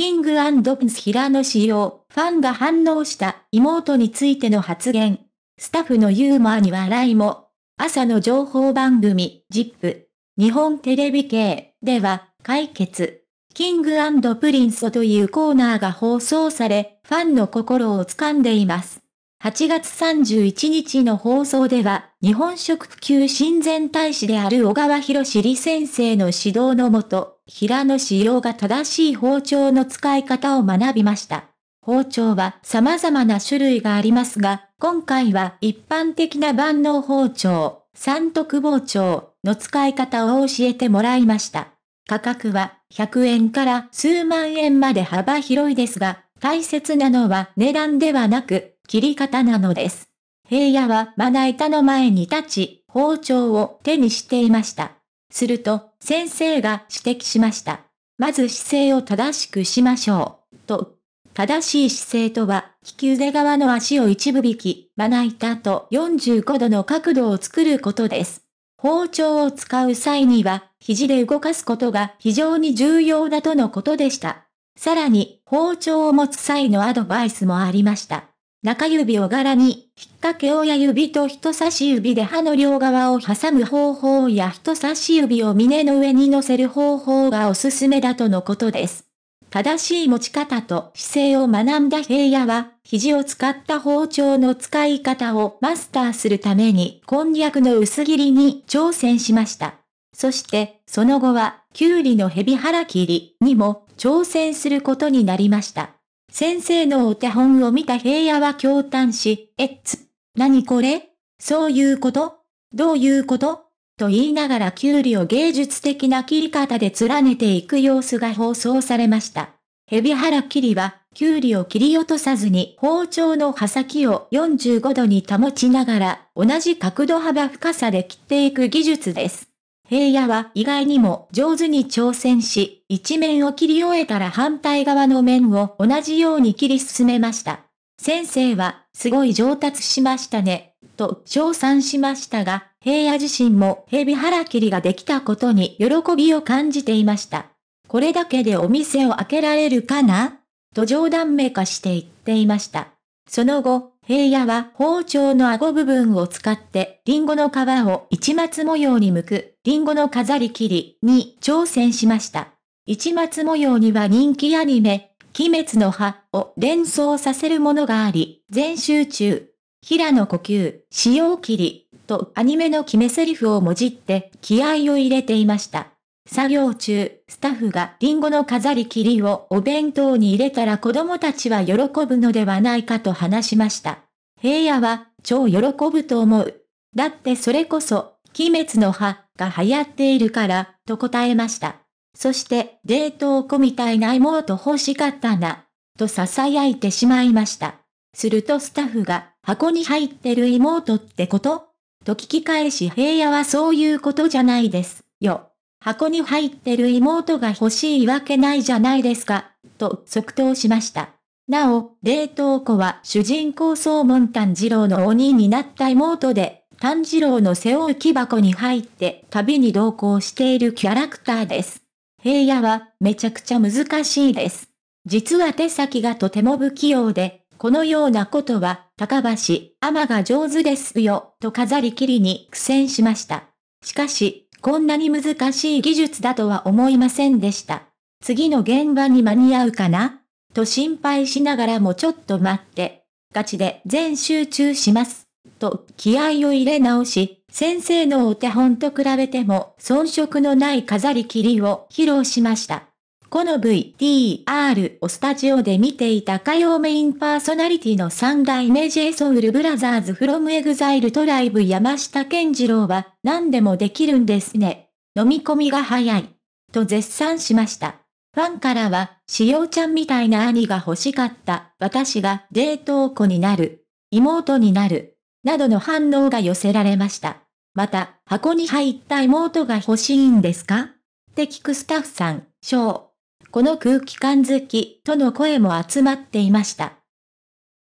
キングプンス平野仕様、ファンが反応した妹についての発言。スタッフのユーモアに笑いも。朝の情報番組、ジップ。日本テレビ系では、解決。キングプリンスというコーナーが放送され、ファンの心を掴んでいます。8月31日の放送では、日本食普及親善大使である小川博史理先生の指導のもと、平野仕様が正しい包丁の使い方を学びました。包丁は様々な種類がありますが、今回は一般的な万能包丁、三徳包丁の使い方を教えてもらいました。価格は100円から数万円まで幅広いですが、大切なのは値段ではなく、切り方なのです。平野はまな板の前に立ち、包丁を手にしていました。すると、先生が指摘しました。まず姿勢を正しくしましょう。と。正しい姿勢とは、利き腕側の足を一部引き、まな板と45度の角度を作ることです。包丁を使う際には、肘で動かすことが非常に重要だとのことでした。さらに、包丁を持つ際のアドバイスもありました。中指を柄に、引っ掛け親指と人差し指で歯の両側を挟む方法や人差し指を峰の上に乗せる方法がおすすめだとのことです。正しい持ち方と姿勢を学んだ平野は、肘を使った包丁の使い方をマスターするために、こんにゃくの薄切りに挑戦しました。そして、その後は、きゅうりのヘビ腹切りにも挑戦することになりました。先生のお手本を見た平野は驚嘆し、えっつ、何これそういうことどういうことと言いながらキュウリを芸術的な切り方で連ねていく様子が放送されました。ヘビハラキリは、キュウリを切り落とさずに包丁の刃先を45度に保ちながら、同じ角度幅深さで切っていく技術です。平野は意外にも上手に挑戦し、一面を切り終えたら反対側の面を同じように切り進めました。先生は、すごい上達しましたね、と称賛しましたが、平野自身も蛇腹切りができたことに喜びを感じていました。これだけでお店を開けられるかなと冗談めかして言っていました。その後、平野は包丁の顎部分を使って、リンゴの皮を市松模様に剥く、リンゴの飾り切りに挑戦しました。市松模様には人気アニメ、鬼滅の葉を連想させるものがあり、全集中、平野呼吸、使用切りとアニメの決め台詞をもじって気合を入れていました。作業中、スタッフがリンゴの飾り切りをお弁当に入れたら子供たちは喜ぶのではないかと話しました。平野は超喜ぶと思う。だってそれこそ、鬼滅の葉が流行っているから、と答えました。そして、冷凍庫みたいな妹欲しかったな、と囁いてしまいました。するとスタッフが、箱に入ってる妹ってことと聞き返し平野はそういうことじゃないです、よ。箱に入ってる妹が欲しいわけないじゃないですか、と即答しました。なお、冷凍庫は主人公総門炭治郎の鬼になった妹で、炭治郎の背負う木箱に入って旅に同行しているキャラクターです。平野はめちゃくちゃ難しいです。実は手先がとても不器用で、このようなことは、高橋、天が上手ですよ、と飾り切りに苦戦しました。しかし、こんなに難しい技術だとは思いませんでした。次の現場に間に合うかなと心配しながらもちょっと待って、ガチで全集中します。と気合を入れ直し、先生のお手本と比べても遜色のない飾り切りを披露しました。この VTR をスタジオで見ていた火曜メインパーソナリティの三代目 j ソウルブラザーズフロムエグザイルトライブ山下健二郎は何でもできるんですね。飲み込みが早い。と絶賛しました。ファンからは、しおちゃんみたいな兄が欲しかった、私が冷凍庫になる、妹になる、などの反応が寄せられました。また、箱に入った妹が欲しいんですかって聞くスタッフさん、シこの空気感好きとの声も集まっていました。